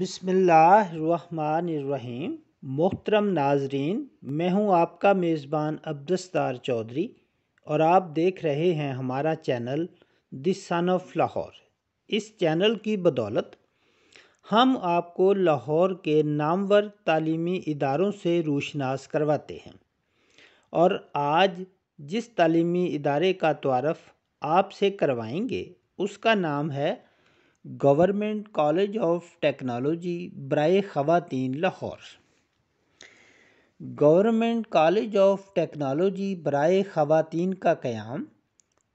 बिसमीम मोहतरम नाजरीन मैं हूं आपका मेज़बान अब्दस्तार चौधरी और आप देख रहे हैं हमारा channel the son of Lahore इस चैनल की बदौलत हम आपको लाहौर के नामवर तालीमी इदारों से रूशनास करवाते हैं और आज जिस तालीमी इदारे का तारफ़ आपसे करवाएंगे उसका नाम है गवर्नमेंट कॉलेज ऑफ टेक्नोलॉजी ब्राय ख़वातीन Lahore government college of technology ब्राय ख़वातीन का क़्याम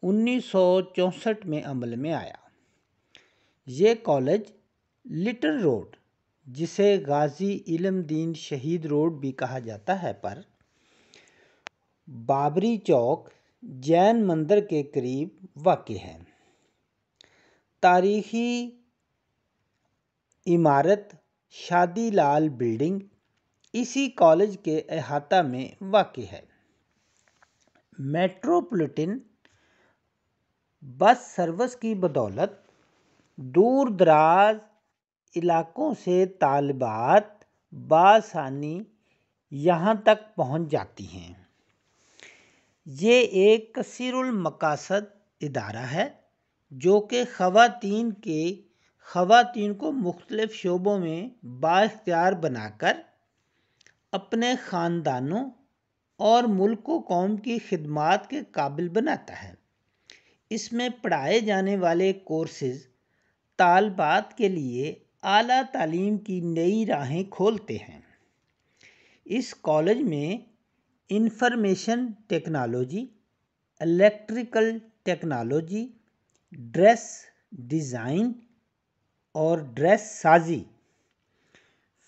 1964 में अमल में आया ये कॉलेज लिटल रोड जिसे गाज़ी दीन शहीद रोड भी कहा जाता है पर बाबरी चौक जैन मंदिर के करीब वाक़ है तारीखी इमारत शादी लाल बिल्डिंग इसी कॉलेज के अहाता में वाक़ है मेट्रोपोलिटन बस सर्विस की बदौलत दूर दराज इलाक़ों से तालबात बासानी यहाँ तक पहुँच जाती हैं ये एक कसीरुल मकासद इदारा है जो कि ख़वातीन के ख़ातन को मुख्तलिफ़ शोबों में बाख्तियार बनाकर अपने ख़ानदानों और मुल्क व कौम की खदमात के काबिल बनाता है इसमें पढ़ाए जाने वाले कोर्सेज़ तालबात के लिए अली तलीम की नई राहें खोलते हैं इस कॉलेज में information technology electrical technology dress design और ड्रेस साजी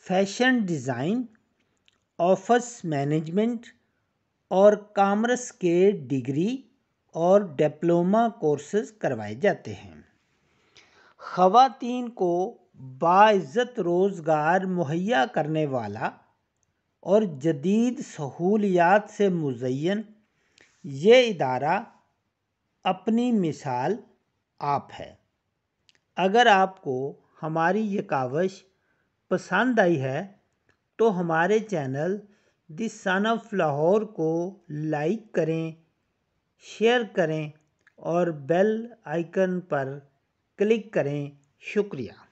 फैशन डिज़ाइन ऑफिस मैनेजमेंट और कामर्स के डिग्री और डिप्लोमा कोर्सेज करवाए जाते हैं ख़वातीन को बाइज़त रोज़गार मुहैया करने वाला और जदीद सहूलियात से मुजैन ये इदारा अपनी मिसाल आप है अगर आपको हमारी ये कावश पसंद आई है तो हमारे channel the son of Lahore को लाइक करें शेयर करें और बेल आइकन पर क्लिक करें शुक्रिया